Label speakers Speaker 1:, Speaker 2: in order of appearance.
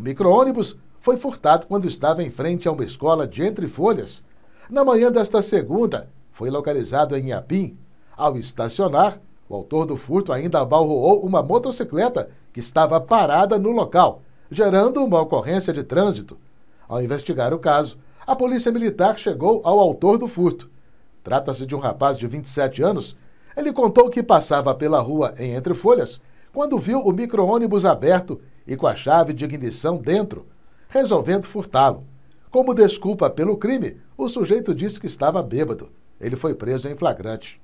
Speaker 1: O micro-ônibus foi furtado quando estava em frente a uma escola de Entre Folhas. Na manhã desta segunda, foi localizado em Inhapim. Ao estacionar, o autor do furto ainda abalroou uma motocicleta que estava parada no local, gerando uma ocorrência de trânsito. Ao investigar o caso, a polícia militar chegou ao autor do furto. Trata-se de um rapaz de 27 anos. Ele contou que passava pela rua em Entre Folhas quando viu o micro-ônibus aberto e com a chave de ignição dentro, resolvendo furtá-lo. Como desculpa pelo crime, o sujeito disse que estava bêbado. ele foi preso em flagrante